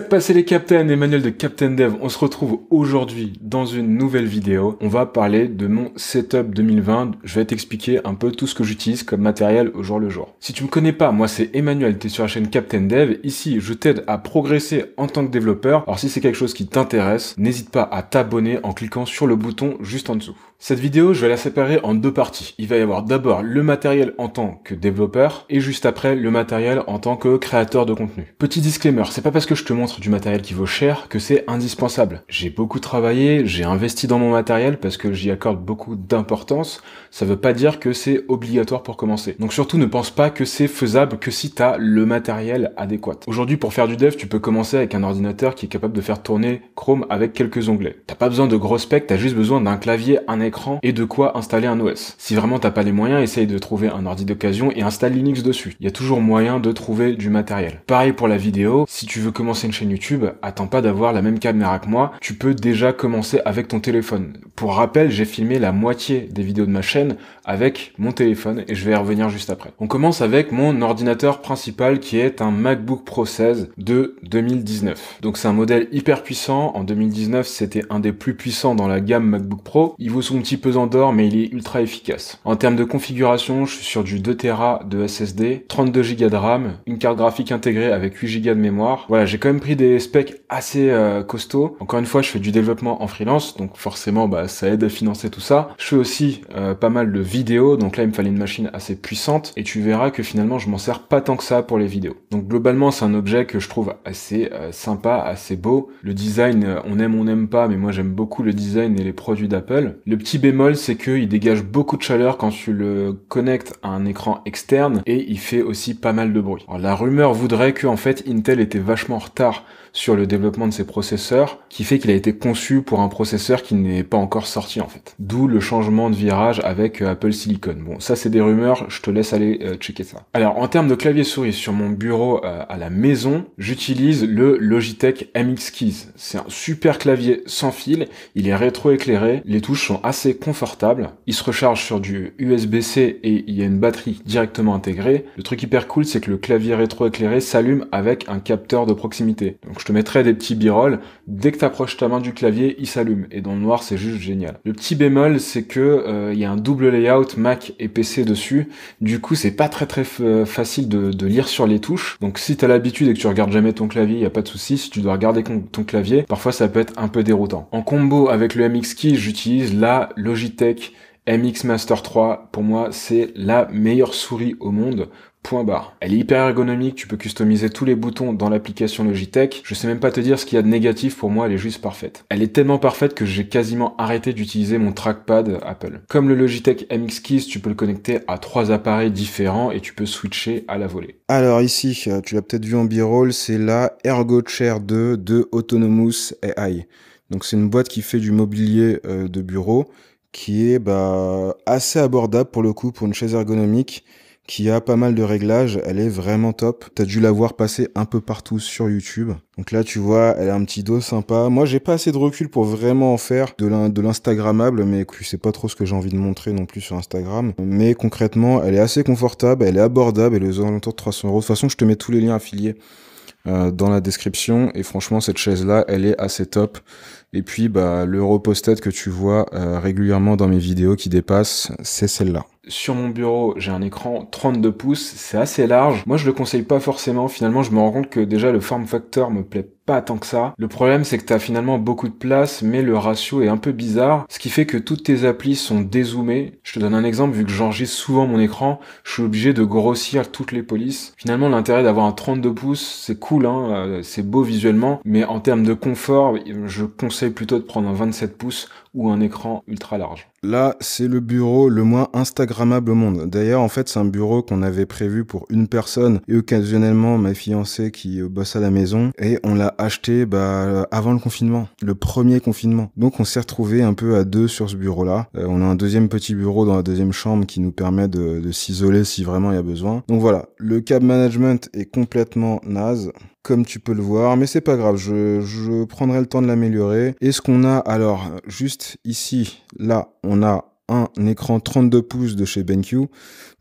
que passait les captains, Emmanuel de Captain Dev. On se retrouve aujourd'hui dans une nouvelle vidéo. On va parler de mon setup 2020. Je vais t'expliquer un peu tout ce que j'utilise comme matériel au jour le jour. Si tu me connais pas, moi c'est Emmanuel, es sur la chaîne Captain Dev. Ici, je t'aide à progresser en tant que développeur. Alors si c'est quelque chose qui t'intéresse, n'hésite pas à t'abonner en cliquant sur le bouton juste en dessous. Cette vidéo, je vais la séparer en deux parties. Il va y avoir d'abord le matériel en tant que développeur et juste après le matériel en tant que créateur de contenu. Petit disclaimer, c'est pas parce que je te montre du matériel qui vaut cher que c'est indispensable. J'ai beaucoup travaillé, j'ai investi dans mon matériel parce que j'y accorde beaucoup d'importance. Ça veut pas dire que c'est obligatoire pour commencer. Donc surtout ne pense pas que c'est faisable que si t'as le matériel adéquat. Aujourd'hui, pour faire du dev, tu peux commencer avec un ordinateur qui est capable de faire tourner Chrome avec quelques onglets. T'as pas besoin de gros specs, t'as juste besoin d'un clavier, un écran et de quoi installer un OS. Si vraiment t'as pas les moyens, essaye de trouver un ordi d'occasion et installe Linux dessus. Il y a toujours moyen de trouver du matériel. Pareil pour la vidéo, si tu veux commencer une chaîne YouTube, attends pas d'avoir la même caméra que moi, tu peux déjà commencer avec ton téléphone. Pour rappel, j'ai filmé la moitié des vidéos de ma chaîne avec mon téléphone et je vais y revenir juste après. On commence avec mon ordinateur principal qui est un MacBook Pro 16 de 2019. Donc c'est un modèle hyper puissant. En 2019, c'était un des plus puissants dans la gamme MacBook Pro. Il vous son petit peu dehors, mais il est ultra efficace. En termes de configuration, je suis sur du 2 Tera de SSD, 32 Go de RAM, une carte graphique intégrée avec 8 Go de mémoire. Voilà, j'ai quand même pris des specs assez euh, costauds. Encore une fois, je fais du développement en freelance, donc forcément, bah, ça aide à financer tout ça. Je fais aussi euh, pas mal de vidéos, donc là, il me fallait une machine assez puissante, et tu verras que finalement, je m'en sers pas tant que ça pour les vidéos. Donc globalement, c'est un objet que je trouve assez euh, sympa, assez beau. Le design, on aime, on n'aime pas, mais moi, j'aime beaucoup le design et les produits d'Apple. Le petit bémol, c'est qu'il dégage beaucoup de chaleur quand tu le connectes à un écran externe et il fait aussi pas mal de bruit. Alors, la rumeur voudrait que en fait Intel était vachement en retard sur le développement de ses processeurs, qui fait qu'il a été conçu pour un processeur qui n'est pas encore sorti en fait. D'où le changement de virage avec euh, Apple Silicon. Bon, ça c'est des rumeurs, je te laisse aller euh, checker ça. Alors en termes de clavier souris sur mon bureau euh, à la maison, j'utilise le Logitech MX Keys. C'est un super clavier sans fil, il est rétroéclairé, les touches sont assez confortables, il se recharge sur du USB-C et il y a une batterie directement intégrée. Le truc hyper cool c'est que le clavier rétroéclairé s'allume avec un capteur de proximité. Donc je te mettrai des petits birolles. Dès que tu approches ta main du clavier, il s'allume. Et dans le noir, c'est juste génial. Le petit bémol, c'est que euh, il y a un double layout Mac et PC dessus. Du coup, c'est pas très très facile de, lire sur les touches. Donc, si t'as l'habitude et que tu regardes jamais ton clavier, y a pas de souci. Si tu dois regarder ton clavier, parfois ça peut être un peu déroutant. En combo avec le MX Key, j'utilise la Logitech MX Master 3, pour moi, c'est la meilleure souris au monde. Point barre. Elle est hyper ergonomique, tu peux customiser tous les boutons dans l'application Logitech. Je sais même pas te dire ce qu'il y a de négatif, pour moi elle est juste parfaite. Elle est tellement parfaite que j'ai quasiment arrêté d'utiliser mon trackpad Apple. Comme le Logitech MX Keys, tu peux le connecter à trois appareils différents et tu peux switcher à la volée. Alors ici, tu l'as peut-être vu en b-roll, c'est la Ergo Chair 2 de Autonomous AI. Donc c'est une boîte qui fait du mobilier euh, de bureau qui est bah, assez abordable pour le coup pour une chaise ergonomique qui a pas mal de réglages, elle est vraiment top. T'as dû la voir passer un peu partout sur YouTube. Donc là, tu vois, elle a un petit dos sympa. Moi, j'ai pas assez de recul pour vraiment en faire de l'Instagrammable, mais je sais pas trop ce que j'ai envie de montrer non plus sur Instagram. Mais concrètement, elle est assez confortable, elle est abordable, elle est aux alentours de 300 euros. De toute façon, je te mets tous les liens affiliés euh, dans la description. Et franchement, cette chaise-là, elle est assez top. Et puis, bah, le reposted que tu vois euh, régulièrement dans mes vidéos qui dépasse, c'est celle-là. Sur mon bureau, j'ai un écran 32 pouces, c'est assez large. Moi, je le conseille pas forcément. Finalement, je me rends compte que déjà le form factor me plaît pas tant que ça. Le problème, c'est que as finalement beaucoup de place, mais le ratio est un peu bizarre, ce qui fait que toutes tes applis sont dézoomées. Je te donne un exemple, vu que j'enregistre souvent mon écran, je suis obligé de grossir toutes les polices. Finalement, l'intérêt d'avoir un 32 pouces, c'est cool, hein, euh, c'est beau visuellement, mais en termes de confort, je conseille plutôt de prendre un 27 pouces ou un écran ultra large. Là, c'est le bureau le moins Instagrammable au monde. D'ailleurs, en fait, c'est un bureau qu'on avait prévu pour une personne et occasionnellement ma fiancée qui euh, bosse à la maison et on l'a acheté bah, avant le confinement, le premier confinement. Donc on s'est retrouvé un peu à deux sur ce bureau-là. Euh, on a un deuxième petit bureau dans la deuxième chambre qui nous permet de, de s'isoler si vraiment il y a besoin. Donc voilà, le cab management est complètement naze comme tu peux le voir, mais c'est pas grave, je, prendrai le temps de l'améliorer. est ce qu'on a, alors, juste ici, là, on a un écran 32 pouces de chez BenQ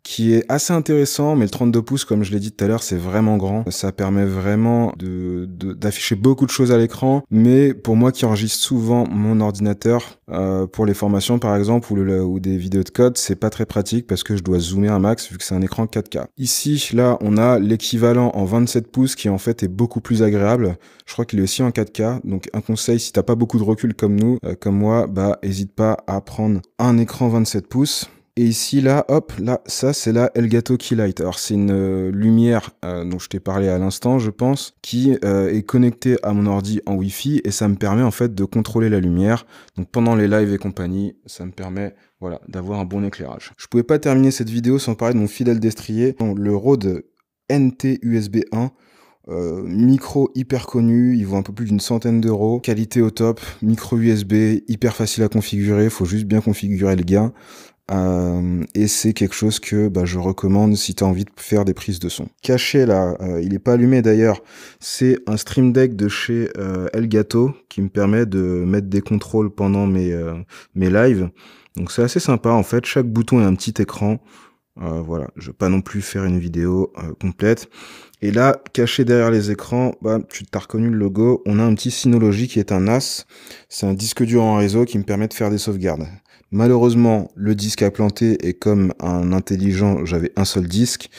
qui est assez intéressant, mais le 32 pouces, comme je l'ai dit tout à l'heure, c'est vraiment grand. Ça permet vraiment de, d'afficher beaucoup de choses à l'écran, mais pour moi qui enregistre souvent mon ordinateur euh, pour les formations par exemple ou, le, ou des vidéos de code, c'est pas très pratique parce que je dois zoomer un max vu que c'est un écran 4K. Ici, là, on a l'équivalent en 27 pouces qui en fait est beaucoup plus agréable. Je crois qu'il est aussi en 4K, donc un conseil si t'as pas beaucoup de recul comme nous, euh, comme moi, bah hésite pas à prendre un écran en 27 pouces. Et ici, là, hop, là, ça, c'est la Elgato Keylight. Alors, c'est une euh, lumière euh, dont je t'ai parlé à l'instant, je pense, qui euh, est connectée à mon ordi en wifi et ça me permet en fait de contrôler la lumière. Donc, pendant les lives et compagnie, ça me permet voilà, d'avoir un bon éclairage. Je pouvais pas terminer cette vidéo sans parler de mon fidèle destrier, le Rode NT USB 1. Euh, micro hyper connu, il vaut un peu plus d'une centaine d'euros, qualité au top, micro USB, hyper facile à configurer, faut juste bien configurer le gain. Euh, et c'est quelque chose que bah, je recommande si tu as envie de faire des prises de son. Caché là, euh, il est pas allumé d'ailleurs, c'est un Stream Deck de chez Elgato qui me permet de mettre des contrôles pendant mes, mes lives. Donc c'est assez sympa en fait, chaque bouton est un petit écran. voilà, je vais pas non plus faire une vidéo complète. Et là, caché derrière les écrans, bah, tu t'as reconnu le logo, on a un petit Synology qui est un NAS. C'est un disque dur en réseau qui me permet de faire des sauvegardes. Malheureusement, le disque a planté et comme un intelligent, j'avais un seul disque.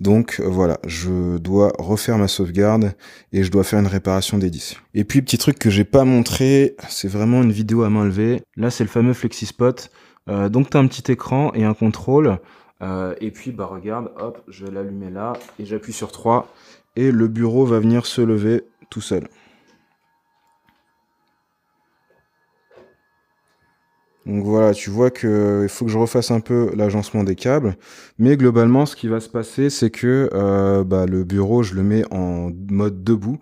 Donc euh, voilà, je dois refaire ma sauvegarde et je dois faire une réparation des disques. Et puis petit truc que j'ai pas montré, c'est vraiment une vidéo à main levée. Là c'est le fameux FlexiSpot. Euh, donc tu as un petit écran et un contrôle. Euh, et puis, bah regarde, hop, je vais l'allumer là, et j'appuie sur 3, et le bureau va venir se lever tout seul. Donc voilà, tu vois que faut que je refasse un peu l'agencement des câbles, mais globalement, ce qui va se passer, c'est que euh, bah, le bureau, je le mets en mode debout.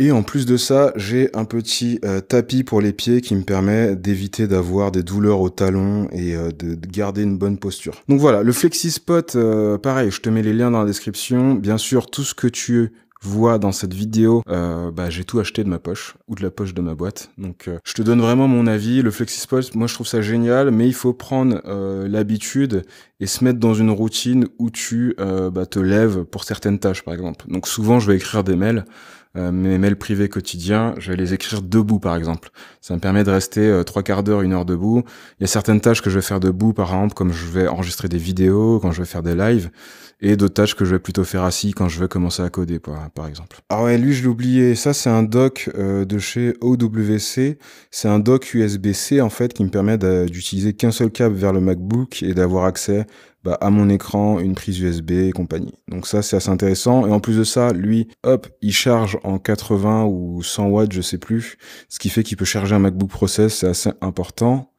Et en plus de ça, j'ai un petit euh, tapis pour les pieds qui me permet d'éviter d'avoir des douleurs au talon et euh, de, garder une bonne posture. Donc voilà, le FlexiSpot, euh, pareil, je te mets les liens dans la description. Bien sûr, tout ce que tu vois dans cette vidéo, bah, j'ai tout acheté de ma poche ou de la poche de ma boîte. Donc je te donne vraiment mon avis. Le FlexiSpot, moi je trouve ça génial, mais il faut prendre l'habitude et se mettre dans une routine où tu bah, te lèves pour certaines tâches par exemple. Donc souvent je vais écrire des mails. Euh, mes mails privés quotidiens, je vais les écrire debout par exemple. Ça me permet de rester euh, trois quarts d'heure, une heure debout. Il y a certaines tâches que je vais faire debout par exemple, comme je vais enregistrer des vidéos, quand je vais faire des lives, et d'autres tâches que je vais plutôt faire assis quand je vais commencer à coder par, exemple. Ah ouais, lui je l'ai oublié, ça c'est un doc euh, de chez OWC, c'est un doc USB-C en fait qui me permet d'utiliser qu'un seul câble vers le MacBook et d'avoir accès bah, à mon écran une prise USB et compagnie. Donc ça, c'est assez intéressant. Et en plus de ça, lui, hop, il charge en 80 ou 100 watts, je sais plus, ce qui fait qu'il peut charger un MacBook Process, c'est assez important.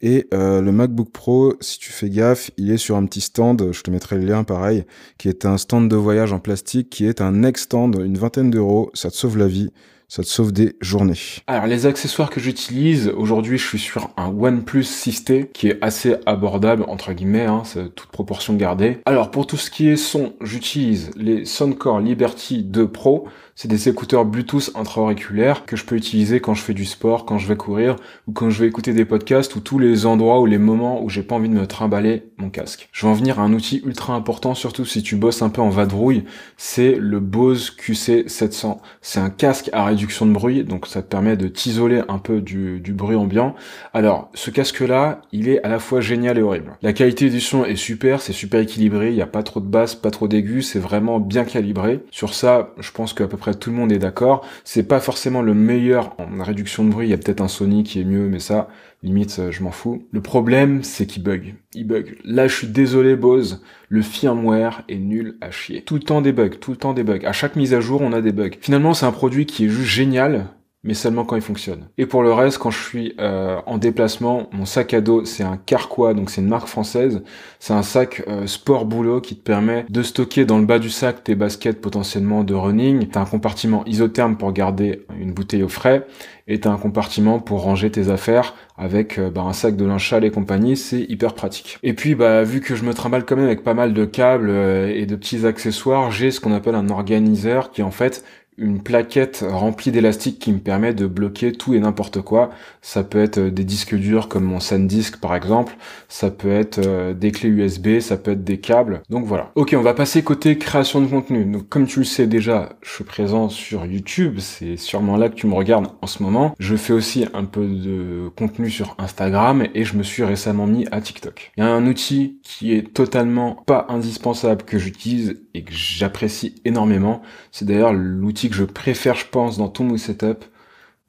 Et euh, le MacBook Pro, si tu fais gaffe, il est sur un petit stand, je te mettrai le lien pareil, qui est un stand de voyage en plastique, qui est un next stand, une vingtaine d'euros, ça te sauve la vie ça te sauve des journées. Alors les accessoires que j'utilise, aujourd'hui je suis sur un OnePlus 6T qui est assez abordable entre guillemets, hein, c'est toute proportion gardée. Alors pour tout ce qui est son, j'utilise les Soundcore Liberty 2 Pro. C'est des écouteurs Bluetooth intra-auriculaires que je peux utiliser quand je fais du sport, quand je vais courir ou quand je vais écouter des podcasts ou tous les endroits ou les moments où j'ai pas envie de me trimballer mon casque. Je vais en venir à un outil ultra important, surtout si tu bosses un peu en vadrouille, c'est le Bose QC700. C'est un casque à réduction de bruit, donc ça te permet de t'isoler un peu du, bruit ambiant. Alors, ce casque-là, il est à la fois génial et horrible. La qualité du son est super, c'est super équilibré, il n'y a pas trop de basses, pas trop d'aigu, c'est vraiment bien calibré. Sur ça, je pense qu'à peu près tout le monde est d'accord. C'est pas forcément le meilleur en réduction de bruit. Il y a peut-être un Sony qui est mieux, mais ça, limite, euh, je m'en fous. Le problème, c'est qu'il bug. Il bug. Là, je suis désolé, Bose. Le firmware est nul à chier. Tout le temps des bugs, tout le temps des bugs. À chaque mise à jour, on a des bugs. Finalement, c'est un produit qui est juste génial, mais seulement quand il fonctionne. Et pour le reste, quand je suis euh, en déplacement, mon sac à dos, c'est un Carquois, donc c'est une marque française. C'est un sac euh, sport boulot qui te permet de stocker dans le bas du sac tes baskets potentiellement de running. T'as un compartiment isotherme pour garder une bouteille au frais et t'as un compartiment pour ranger tes affaires avec euh, bah, un sac de linge et compagnie, c'est hyper pratique. Et puis bah vu que je me trimballe quand même avec pas mal de câbles euh, et de petits accessoires, j'ai ce qu'on appelle un organiseur qui est en fait une plaquette remplie d'élastiques qui me permet de bloquer tout et n'importe quoi. Ça peut être euh, des disques durs comme mon SanDisk par exemple, ça peut être des clés USB, ça peut être des câbles. Donc voilà. Ok, on va passer côté création de contenu. Donc comme tu le sais déjà, je suis présent sur YouTube, c'est sûrement là que tu me regardes en ce moment. Je fais aussi un peu de contenu sur Instagram et je me suis récemment mis à TikTok. Il y a un outil qui est totalement pas indispensable que j'utilise et que j'apprécie énormément. C'est d'ailleurs l'outil que je préfère, je pense, dans tout mon setup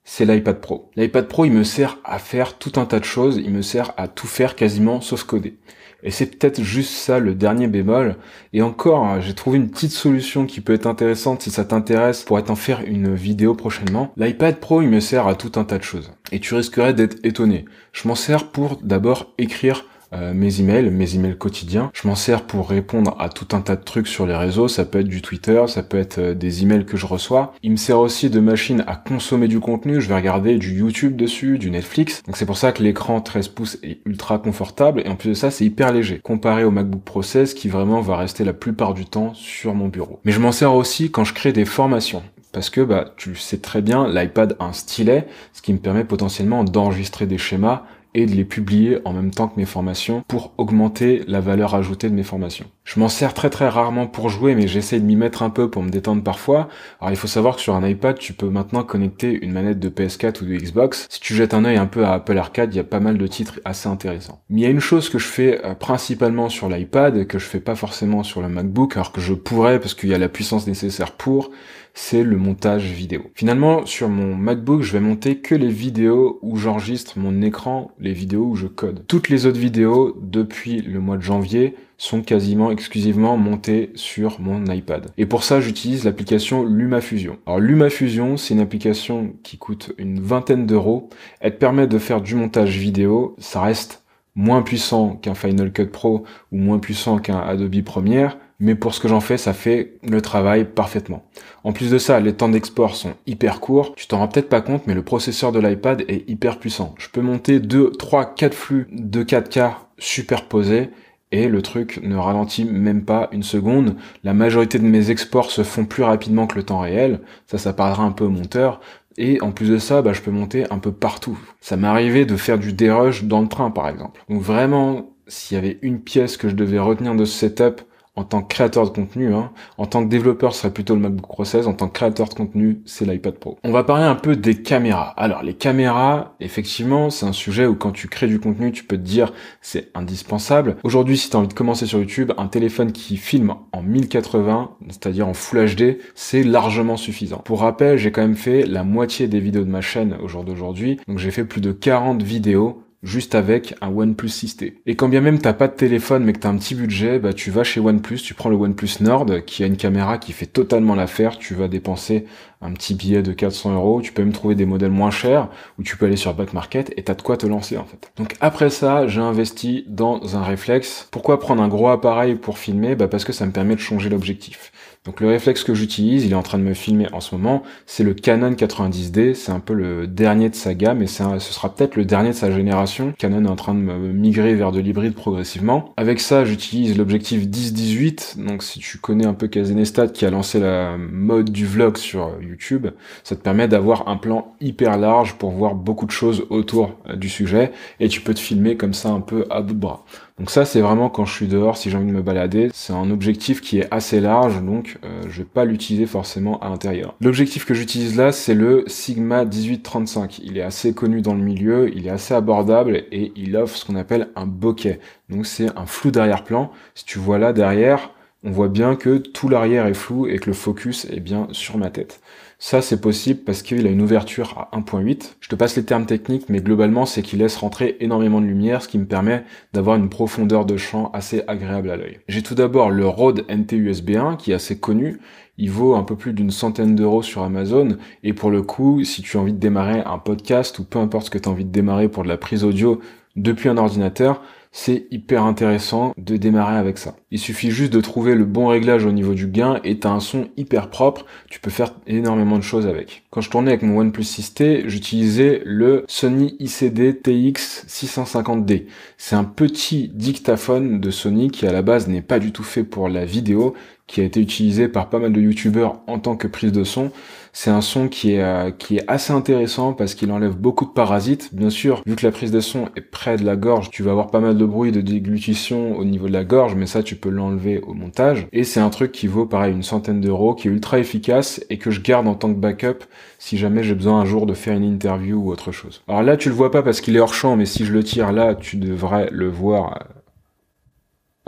c'est l'iPad Pro. L'iPad Pro, il me sert à faire tout un tas de choses, il me sert à tout faire quasiment sauf coder. Et c'est peut-être juste ça le dernier bémol. Et encore, j'ai trouvé une petite solution qui peut être intéressante si ça t'intéresse pour t'en faire une vidéo prochainement. L'iPad Pro, il me sert à tout un tas de choses. Et tu risquerais d'être étonné. Je m'en sers pour d'abord écrire euh, mes emails, mes emails quotidiens. Je m'en sers pour répondre à tout un tas de trucs sur les réseaux. Ça peut être du Twitter, ça peut être euh, des emails que je reçois. Il me sert aussi de machine à consommer du contenu. Je vais regarder du YouTube dessus, du Netflix. Donc c'est pour ça que l'écran 13 pouces est ultra confortable et en plus de ça, c'est hyper léger comparé au MacBook Pro 16 qui vraiment va rester la plupart du temps sur mon bureau. Mais je m'en sers aussi quand je crée des formations parce que bah tu sais très bien, l'iPad a un stylet, ce qui me permet potentiellement d'enregistrer des schémas et de les publier en même temps que mes formations pour augmenter la valeur ajoutée de mes formations. Je m'en sers très très rarement pour jouer, mais j'essaie de m'y mettre un peu pour me détendre parfois. Alors il faut savoir que sur un iPad, tu peux maintenant connecter une manette de PS4 ou de Xbox. Si tu jettes un œil un peu à Apple Arcade, il y a pas mal de titres assez intéressants. Mais il y a une chose que je fais euh, principalement sur l'iPad, que je fais pas forcément sur le MacBook, alors que je pourrais parce qu'il y a la puissance nécessaire pour, c'est le montage vidéo. Finalement, sur mon MacBook, je vais monter que les vidéos où j'enregistre mon écran, les vidéos où je code. Toutes les autres vidéos, depuis le mois de janvier, sont quasiment exclusivement montées sur mon iPad. Et pour ça, j'utilise l'application LumaFusion. Alors LumaFusion, c'est une application qui coûte une vingtaine d'euros. Elle te permet de faire du montage vidéo. Ça reste moins puissant qu'un Final Cut Pro ou moins puissant qu'un Adobe Premiere, mais pour ce que j'en fais, ça fait le travail parfaitement. En plus de ça, les temps d'export sont hyper courts. Tu t'en rends peut-être pas compte, mais le processeur de l'iPad est hyper puissant. Je peux monter 2, 3, 4 flux de 4K superposés et le truc ne ralentit même pas une seconde. La majorité de mes exports se font plus rapidement que le temps réel. Ça, ça parlera un peu au monteur. Et en plus de ça, bah, je peux monter un peu partout. Ça m'est arrivé de faire du dérush dans le train, par exemple. Donc vraiment, s'il y avait une pièce que je devais retenir de ce setup, en tant que créateur de contenu. Hein. En tant que développeur, ce serait plutôt le MacBook Pro 16. En tant que créateur de contenu, c'est l'iPad Pro. On va parler un peu des caméras. Alors, les caméras, effectivement, c'est un sujet où quand tu crées du contenu, tu peux te dire c'est indispensable. Aujourd'hui, si tu as envie de commencer sur YouTube, un téléphone qui filme en 1080, c'est-à-dire en Full HD, c'est largement suffisant. Pour rappel, j'ai quand même fait la moitié des vidéos de ma chaîne au jour d'aujourd'hui. Donc, j'ai fait plus de 40 vidéos juste avec un OnePlus 6T. Et quand bien même t'as pas de téléphone mais que t'as un petit budget, bah tu vas chez OnePlus, tu prends le OnePlus Nord qui a une caméra qui fait totalement l'affaire, tu vas dépenser un petit billet de 400 euros, tu peux même trouver des modèles moins chers ou tu peux aller sur Back Market et t'as de quoi te lancer en fait. Donc après ça, j'ai investi dans un réflexe. Pourquoi prendre un gros appareil pour filmer Bah parce que ça me permet de changer l'objectif. Donc le réflexe que j'utilise, il est en train de me filmer en ce moment, c'est le Canon 90D, c'est un peu le dernier de sa gamme mais ce sera peut-être le dernier de sa génération. Canon est en train de me migrer vers de l'hybride progressivement. Avec ça, j'utilise l'objectif 10-18, donc si tu connais un peu Kazenestat qui a lancé la mode du vlog sur YouTube, ça te permet d'avoir un plan hyper large pour voir beaucoup de choses autour euh, du sujet et tu peux te filmer comme ça un peu à bout bras. Donc ça, c'est vraiment quand je suis dehors, si j'ai envie de me balader. C'est un objectif qui est assez large, donc euh, je vais pas l'utiliser forcément à l'intérieur. L'objectif que j'utilise là, c'est le Sigma 1835. Il est assez connu dans le milieu, il est assez abordable et il offre ce qu'on appelle un bokeh. Donc c'est un flou d'arrière-plan. Si tu vois là derrière, on voit bien que tout l'arrière est flou et que le focus est bien sur ma tête. Ça, c'est possible parce qu'il a une ouverture à 1.8. Je te passe les termes techniques, mais globalement, c'est qu'il laisse rentrer énormément de lumière, ce qui me permet d'avoir une profondeur de champ assez agréable à l'œil. J'ai tout d'abord le Rode NT-USB1, qui est assez connu. Il vaut un peu plus d'une centaine d'euros sur Amazon. Et pour le coup, si tu as envie de démarrer un podcast ou peu importe ce que tu as envie de démarrer pour de la prise audio depuis un ordinateur, c'est hyper intéressant de démarrer avec ça. Il suffit juste de trouver le bon réglage au niveau du gain et as un son hyper propre, tu peux faire énormément de choses avec. Quand je tournais avec mon OnePlus 6T, j'utilisais le Sony ICD TX 650D. C'est un petit dictaphone de Sony qui à la base n'est pas du tout fait pour la vidéo, qui a été utilisé par pas mal de youtubeurs en tant que prise de son. C'est un son qui est, euh, qui est assez intéressant parce qu'il enlève beaucoup de parasites. Bien sûr, vu que la prise de son est près de la gorge, tu vas avoir pas mal de bruit, de déglutition au niveau de la gorge, mais ça tu peux l'enlever au montage. Et c'est un truc qui vaut pareil une centaine d'euros, qui est ultra efficace et que je garde en tant que backup si jamais j'ai besoin un jour de faire une interview ou autre chose. Alors là tu le vois pas parce qu'il est hors champ, mais si je le tire là, tu devrais le voir.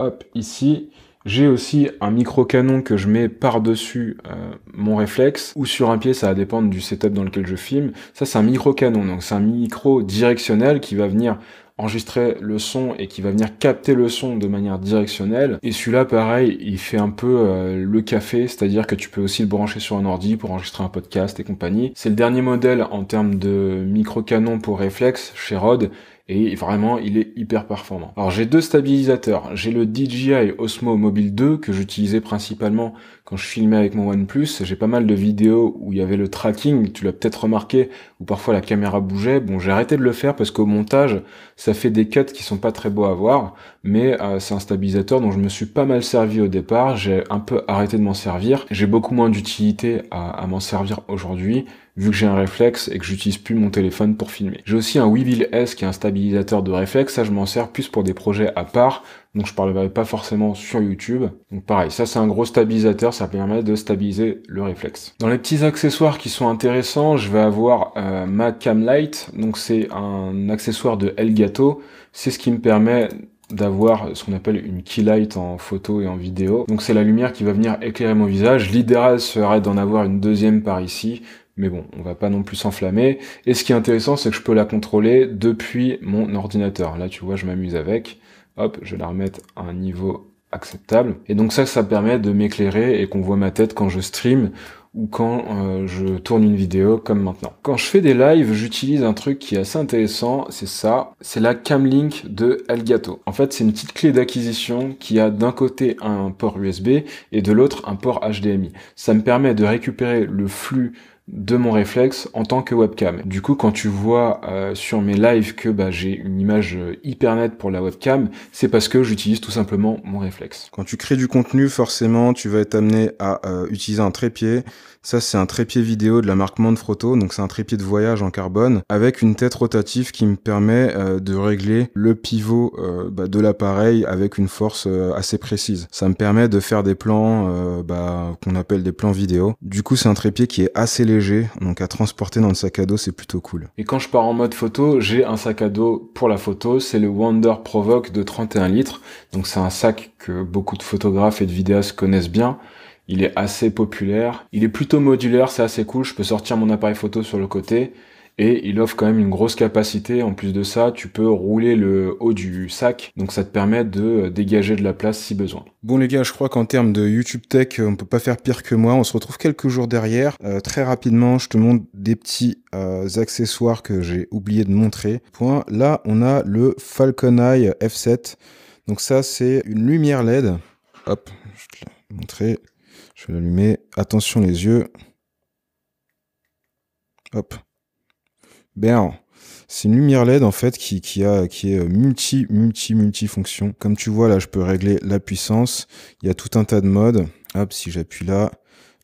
Euh, hop, ici. J'ai aussi un micro-canon que je mets par-dessus euh, mon réflexe, ou sur un pied, ça va dépendre du setup dans lequel je filme. Ça, c'est un micro-canon, donc c'est un micro directionnel qui va venir enregistrer le son et qui va venir capter le son de manière directionnelle. Et celui-là, pareil, il fait un peu euh, le café, c'est-à-dire que tu peux aussi le brancher sur un ordi pour enregistrer un podcast et compagnie. C'est le dernier modèle en termes de micro-canon pour réflexe chez Rod et vraiment il est hyper performant. Alors j'ai deux stabilisateurs, j'ai le DJI Osmo Mobile 2 que j'utilisais principalement quand je filmais avec mon OnePlus, j'ai pas mal de vidéos où il y avait le tracking, tu l'as peut-être remarqué, où parfois la caméra bougeait. Bon, j'ai arrêté de le faire parce qu'au montage, ça fait des cuts qui sont pas très beaux à voir, mais euh, c'est un stabilisateur dont je me suis pas mal servi au départ, j'ai un peu arrêté de m'en servir, j'ai beaucoup moins d'utilité à, m'en servir aujourd'hui, vu que j'ai un réflexe et que j'utilise plus mon téléphone pour filmer. J'ai aussi un Weevil S qui est un stabilisateur de réflexe, ça je m'en sers plus pour des projets à part, donc je parlerai pas forcément sur YouTube. Donc pareil, ça c'est un gros stabilisateur, ça permet de stabiliser le réflexe. Dans les petits accessoires qui sont intéressants, je vais avoir euh, ma Cam Light. Donc c'est un accessoire de Elgato. C'est ce qui me permet d'avoir ce qu'on appelle une key light en photo et en vidéo. Donc c'est la lumière qui va venir éclairer mon visage. L'idéal serait d'en avoir une deuxième par ici, mais bon, on va pas non plus s'enflammer. Et ce qui est intéressant, c'est que je peux la contrôler depuis mon ordinateur. Là, tu vois, je m'amuse avec hop, je vais la remettre à un niveau acceptable. Et donc ça, ça permet de m'éclairer et qu'on voit ma tête quand je stream ou quand euh, je tourne une vidéo comme maintenant. Quand je fais des lives, j'utilise un truc qui est assez intéressant, c'est ça, c'est la Camlink de Elgato. En fait, c'est une petite clé d'acquisition qui a d'un côté un port USB et de l'autre un port HDMI. Ça me permet de récupérer le flux de mon réflexe en tant que webcam. Du coup, quand tu vois euh, sur mes lives que bah, j'ai une image euh, hyper nette pour la webcam, c'est parce que j'utilise tout simplement mon réflexe. Quand tu crées du contenu, forcément, tu vas être amené à euh, utiliser un trépied, ça, c'est un trépied vidéo de la marque Manfrotto, donc c'est un trépied de voyage en carbone, avec une tête rotative qui me permet euh, de régler le pivot euh, bah, de l'appareil avec une force euh, assez précise. Ça me permet de faire des plans bah, qu'on appelle des plans vidéo. Du coup, c'est un trépied qui est assez léger, donc à transporter dans le sac à dos, c'est plutôt cool. Et quand je pars en mode photo, j'ai un sac à dos pour la photo, c'est le Wonder Provoke de 31 litres, donc c'est un sac que beaucoup de photographes et de vidéastes connaissent bien. Il est assez populaire. Il est plutôt modulaire, c'est assez cool. Je peux sortir mon appareil photo sur le côté. Et il offre quand même une grosse capacité. En plus de ça, tu peux rouler le haut du sac. Donc ça te permet de euh, dégager de la place si besoin. Bon les gars, je crois qu'en termes de YouTube Tech, euh, on peut pas faire pire que moi. On se retrouve quelques jours derrière. Euh, très rapidement, je te montre des petits accessoires que j'ai oublié de montrer. Point. Là, on a le Falcon Eye F7. Donc ça, c'est une lumière LED. Hop, je te montrer. Je vais l'allumer. Attention les yeux. Hop. Bien. C'est une lumière LED en fait qui, a, qui est multi, multi, multi fonction. Comme tu vois là, je peux régler la puissance. Il y a tout un tas de modes. Hop, si j'appuie là,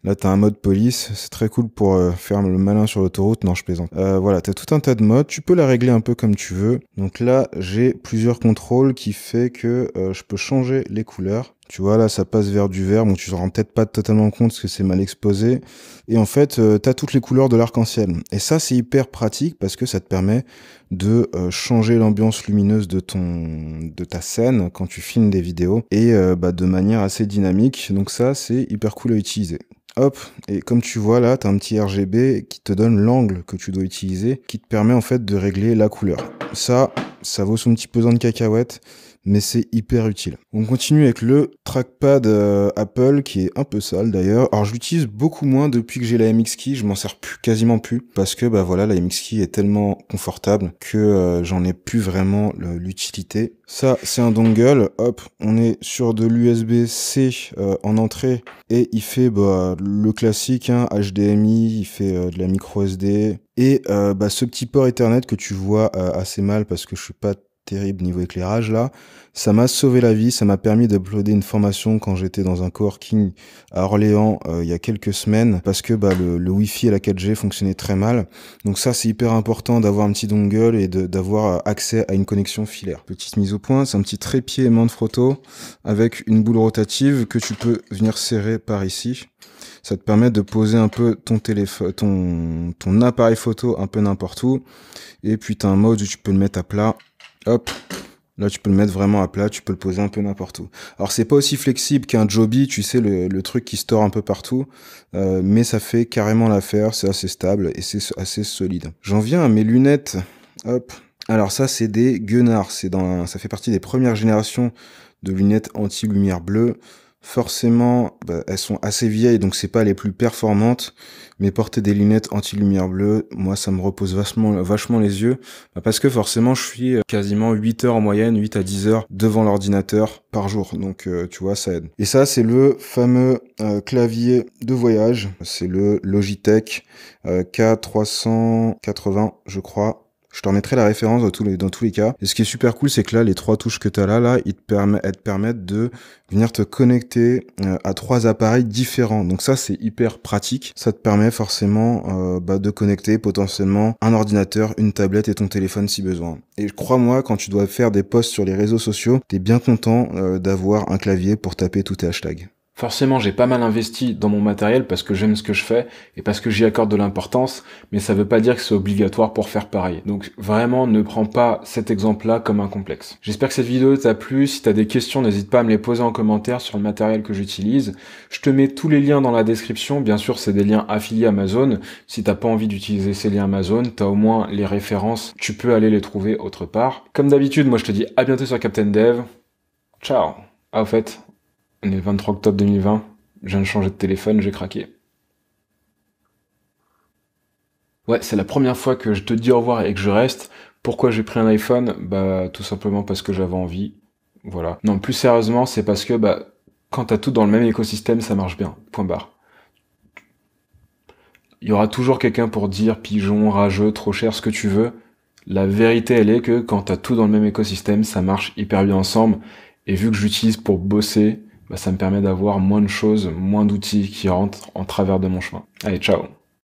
Là, as un mode police, c'est très cool pour euh, faire le malin sur l'autoroute. Non, je plaisante. Euh, voilà, t'as tout un tas de modes. Tu peux la régler un peu comme tu veux. Donc là, j'ai plusieurs contrôles qui fait que euh, je peux changer les couleurs. Tu vois, là, ça passe vers du vert, donc tu te rends peut-être pas totalement compte que c'est mal exposé. Et en fait, euh, t'as tu as toutes les couleurs de l'arc-en-ciel. Et ça, c'est hyper pratique parce que ça te permet de euh, changer l'ambiance lumineuse de ton de ta scène quand tu filmes des vidéos et euh, bah, de manière assez dynamique. Donc ça, c'est hyper cool à utiliser. Hop, et comme tu vois là, tu as un petit RGB qui te donne l'angle que tu dois utiliser, qui te permet en fait de régler la couleur. Ça, ça vaut son petit pesant de cacahuètes mais c'est hyper utile. On continue avec le trackpad euh, Apple qui est un peu sale d'ailleurs. Alors je l'utilise beaucoup moins depuis que j'ai la MX Key, je m'en sers plus quasiment plus parce que bah voilà la MX Key est tellement confortable que euh, j'en ai plus vraiment l'utilité. Ça c'est un dongle, hop, on est sur de l'USB-C euh, en entrée et il fait bah, le classique hein, HDMI, il fait de la micro SD et bah, ce petit port Ethernet que tu vois assez mal parce que je suis pas terrible niveau éclairage là. Ça m'a sauvé la vie, ça m'a permis d'uploader une formation quand j'étais dans un coworking à Orléans euh, il y a quelques semaines parce que bah, le, le Wi-Fi et la 4G fonctionnaient très mal. Donc ça c'est hyper important d'avoir un petit dongle et d'avoir euh, accès à une connexion filaire. Petite mise au point, c'est un petit trépied aimant de photo avec une boule rotative que tu peux venir serrer par ici. Ça te permet de poser un peu ton téléphone, ton, ton appareil photo un peu n'importe où. Et puis t'as un mode où tu peux le mettre à plat Hop, Là, tu peux le mettre vraiment à plat, tu peux le poser un peu n'importe où. Alors, c'est pas aussi flexible qu'un Joby, tu sais, le, le, truc qui store un peu partout, euh, mais ça fait carrément l'affaire, c'est assez stable et c'est assez solide. J'en viens à mes lunettes. Hop. Alors ça, c'est des Gunnar, c'est dans, ça fait partie des premières générations de lunettes anti-lumière bleue forcément, bah, elles sont assez vieilles, donc c'est pas les plus performantes. Mais porter des lunettes anti-lumière bleue, moi, ça me repose vachement, vachement les yeux, bah, parce que forcément, je suis euh, quasiment 8 heures en moyenne, 8 à 10 heures devant l'ordinateur par jour. Donc, euh, tu vois, ça aide. Et ça, c'est le fameux euh, clavier de voyage. C'est le Logitech K380, je crois. Je te remettrai la référence dans tous, les, dans tous les cas. Et ce qui est super cool, c'est que là, les trois touches que tu as là, là, elles te permettent de venir te connecter euh, à trois appareils différents. Donc ça, c'est hyper pratique. Ça te permet forcément euh, bah, de connecter potentiellement un ordinateur, une tablette et ton téléphone si besoin. Et crois-moi, quand tu dois faire des posts sur les réseaux sociaux, t'es bien content euh, d'avoir un clavier pour taper tous tes hashtags. Forcément, j'ai pas mal investi dans mon matériel parce que j'aime ce que je fais et parce que j'y accorde de l'importance, mais ça veut pas dire que c'est obligatoire pour faire pareil. Donc vraiment, ne prends pas cet exemple-là comme un complexe. J'espère que cette vidéo t'a plu. Si t'as des questions, n'hésite pas à me les poser en commentaire sur le matériel que j'utilise. Je te mets tous les liens dans la description. Bien sûr, c'est des liens affiliés Amazon. Si t'as pas envie d'utiliser ces liens Amazon, t'as au moins les références. Tu peux aller les trouver autre part. Comme d'habitude, moi je te dis à bientôt sur Captain Dev. Ciao. Ah, au fait, on est le 23 octobre 2020. Je viens de changer de téléphone, j'ai craqué. Ouais, c'est la première fois que je te dis au revoir et que je reste. Pourquoi j'ai pris un iPhone Bah, tout simplement parce que j'avais envie. Voilà. Non, plus sérieusement, c'est parce que, bah, quand t'as tout dans le même écosystème, ça marche bien. Point barre. Il y aura toujours quelqu'un pour dire pigeon, rageux, trop cher, ce que tu veux. La vérité, elle est que quand t'as tout dans le même écosystème, ça marche hyper bien ensemble. Et vu que j'utilise pour bosser, bah, ça me permet d'avoir moins de choses, moins d'outils qui rentrent en travers de mon chemin. Allez, ciao